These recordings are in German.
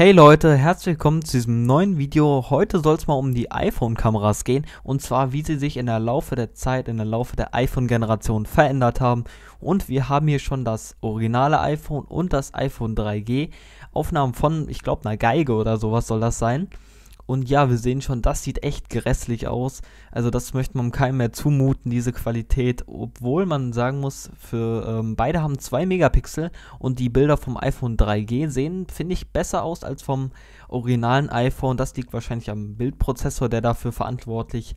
Hey Leute, herzlich willkommen zu diesem neuen Video. Heute soll es mal um die iPhone-Kameras gehen und zwar wie sie sich in der Laufe der Zeit, in der Laufe der iPhone-Generation verändert haben. Und wir haben hier schon das originale iPhone und das iPhone 3G. Aufnahmen von, ich glaube, einer Geige oder sowas soll das sein. Und ja, wir sehen schon, das sieht echt grässlich aus. Also das möchte man keinem mehr zumuten, diese Qualität. Obwohl man sagen muss, für ähm, beide haben 2 Megapixel und die Bilder vom iPhone 3G sehen, finde ich, besser aus als vom originalen iPhone. Das liegt wahrscheinlich am Bildprozessor, der dafür verantwortlich ist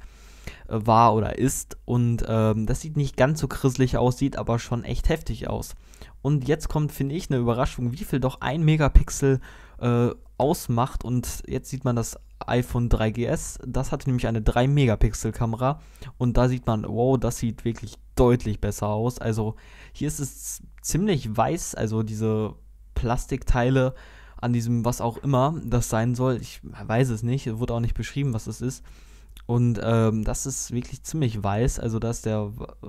äh, war oder ist. Und ähm, das sieht nicht ganz so christlich aus, sieht aber schon echt heftig aus. Und jetzt kommt, finde ich, eine Überraschung, wie viel doch ein Megapixel äh, ausmacht. Und jetzt sieht man das iPhone 3GS. Das hatte nämlich eine 3-Megapixel-Kamera. Und da sieht man, wow, das sieht wirklich deutlich besser aus. Also hier ist es ziemlich weiß, also diese Plastikteile an diesem was auch immer das sein soll. Ich weiß es nicht, wurde auch nicht beschrieben, was es ist. Und ähm, das ist wirklich ziemlich weiß, also da ist der äh,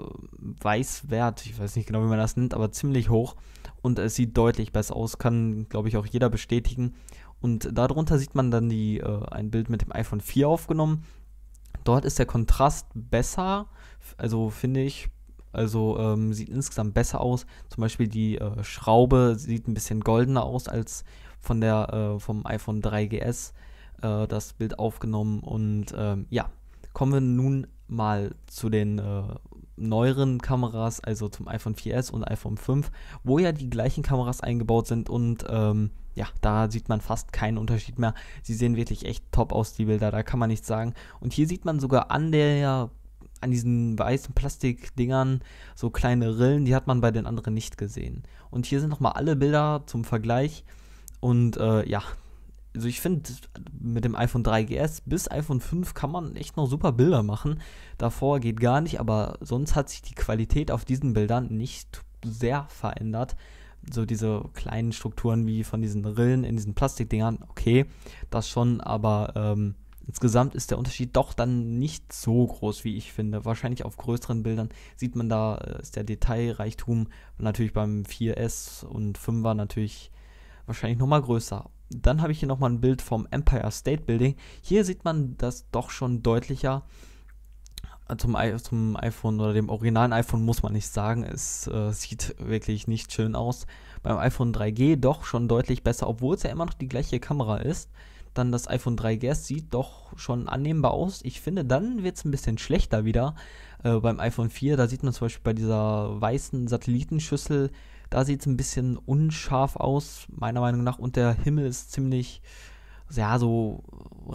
Weißwert, ich weiß nicht genau, wie man das nennt, aber ziemlich hoch. Und es sieht deutlich besser aus, kann, glaube ich, auch jeder bestätigen. Und darunter sieht man dann die, äh, ein Bild mit dem iPhone 4 aufgenommen. Dort ist der Kontrast besser, also finde ich, also ähm, sieht insgesamt besser aus. Zum Beispiel die äh, Schraube sieht ein bisschen goldener aus als von der, äh, vom iPhone 3GS äh, das Bild aufgenommen. Und ähm, ja, kommen wir nun mal zu den äh, neueren Kameras, also zum iPhone 4S und iPhone 5, wo ja die gleichen Kameras eingebaut sind und ähm, ja, da sieht man fast keinen Unterschied mehr. Sie sehen wirklich echt top aus, die Bilder, da kann man nichts sagen. Und hier sieht man sogar an der an diesen weißen Plastikdingern so kleine Rillen, die hat man bei den anderen nicht gesehen. Und hier sind nochmal alle Bilder zum Vergleich. Und äh, ja, also ich finde, mit dem iPhone 3GS bis iPhone 5 kann man echt noch super Bilder machen. Davor geht gar nicht, aber sonst hat sich die Qualität auf diesen Bildern nicht sehr verändert. So diese kleinen Strukturen wie von diesen Rillen in diesen Plastikdingern, okay, das schon, aber ähm, insgesamt ist der Unterschied doch dann nicht so groß, wie ich finde. Wahrscheinlich auf größeren Bildern sieht man da, äh, ist der Detailreichtum natürlich beim 4S und 5er natürlich wahrscheinlich nochmal größer. Dann habe ich hier nochmal ein Bild vom Empire State Building. Hier sieht man das doch schon deutlicher. Äh, zum, zum iPhone oder dem originalen iPhone muss man nicht sagen. Es äh, sieht wirklich nicht schön aus. Beim iPhone 3G doch schon deutlich besser, obwohl es ja immer noch die gleiche Kamera ist. Dann das iPhone 3GS sieht doch schon annehmbar aus. Ich finde, dann wird es ein bisschen schlechter wieder. Äh, beim iPhone 4, da sieht man zum Beispiel bei dieser weißen Satellitenschüssel, da sieht es ein bisschen unscharf aus, meiner Meinung nach. Und der Himmel ist ziemlich, ja, so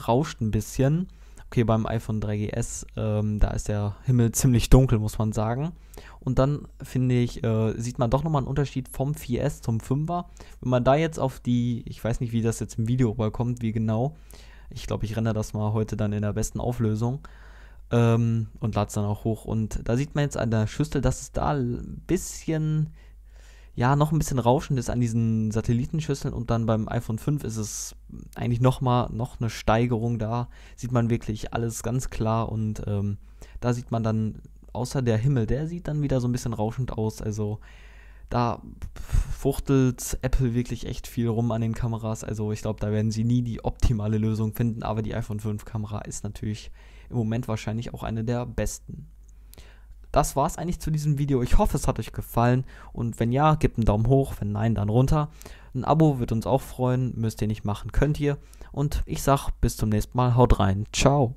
rauscht ein bisschen. Okay, beim iPhone 3GS, ähm, da ist der Himmel ziemlich dunkel, muss man sagen. Und dann, finde ich, äh, sieht man doch nochmal einen Unterschied vom 4S zum 5er. Wenn man da jetzt auf die, ich weiß nicht, wie das jetzt im Video rüberkommt, wie genau. Ich glaube, ich renne das mal heute dann in der besten Auflösung. Ähm, und lade es dann auch hoch. Und da sieht man jetzt an der Schüssel, dass es da ein bisschen ja, noch ein bisschen rauschend ist an diesen Satellitenschüsseln und dann beim iPhone 5 ist es eigentlich nochmal noch eine Steigerung da. Sieht man wirklich alles ganz klar und ähm, da sieht man dann, außer der Himmel, der sieht dann wieder so ein bisschen rauschend aus. Also da fuchtelt Apple wirklich echt viel rum an den Kameras. Also ich glaube, da werden sie nie die optimale Lösung finden, aber die iPhone 5 Kamera ist natürlich im Moment wahrscheinlich auch eine der besten das war es eigentlich zu diesem Video. Ich hoffe, es hat euch gefallen. Und wenn ja, gebt einen Daumen hoch. Wenn nein, dann runter. Ein Abo wird uns auch freuen. Müsst ihr nicht machen, könnt ihr. Und ich sag bis zum nächsten Mal. Haut rein. Ciao.